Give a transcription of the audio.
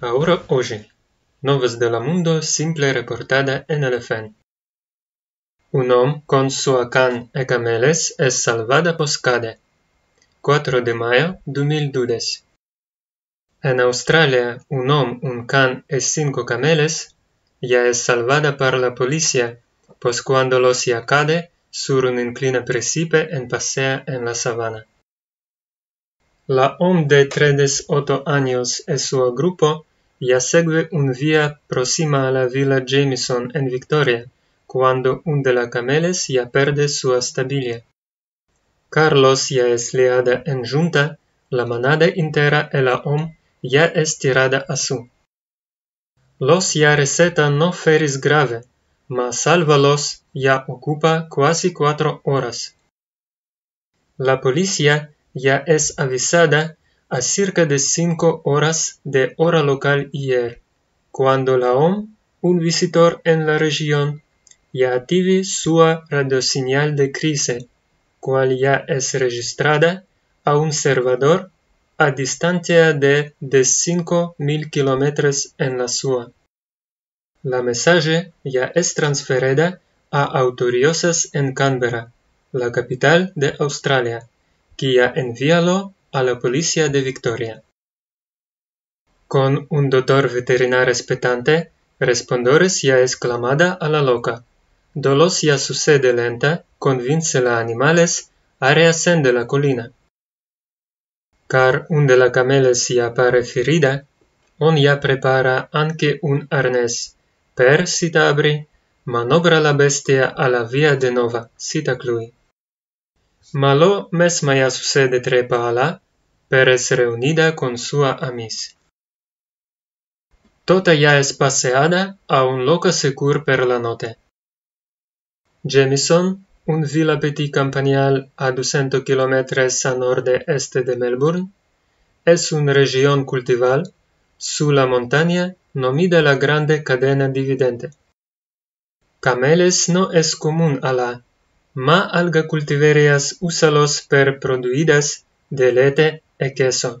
Ahora hoy, Noves de la mundo simple reportada en el Un hombre con su can e cameles es salvada Cade. 4 de mayo 2012. En Australia, un hombre, un can e cinco cameles ya es salvada por la policía, pues cuando los yacade sur un inclina precipe en pasea en la sabana. La OM de 38 años y su grupo Ja segue un via proxima a la Villa Jameson en Victoria, quando un de la cameles ja perde sua stabilia. Carlos ja es liada en junta, la manada intera e la om ja es tirada a su. Los ya receta no feris grave, ma salva los ja ocupa quasi quattro horas. La policia ja es avisada a cerca de cinco horas de hora local ayer, cuando la OM, un visitor en la región, ya active su radiosignal de crise, cual ya es registrada a un servidor a distancia de, de 5.000 kilómetros en la SUA. La mensaje ya es transferida a Autoriosas en Canberra, la capital de Australia, que ya envíalo a la policía de Victoria. Con un doctor veterinario respetante, Respondores ya exclamada a la loca. Dolos ya sucede lenta, convince la animales, a de la colina. Car un de la cameles ya pare ferida, on ya prepara anche un arnés. Per abre, manobra la bestia a la via de nova, sita clui. Malo mes maia sucede tre pala, per es reunida con sua amis. Tota ia es paseada a un loca secur per la note. Jemison, un villa peti campanial a 200 km a nord este de Melbourne, es un region cultival, su la montagna, nomida la grande cadena dividente. Cameles no es comun a la ma alga cultiverias usalos per produidas de lete e queso.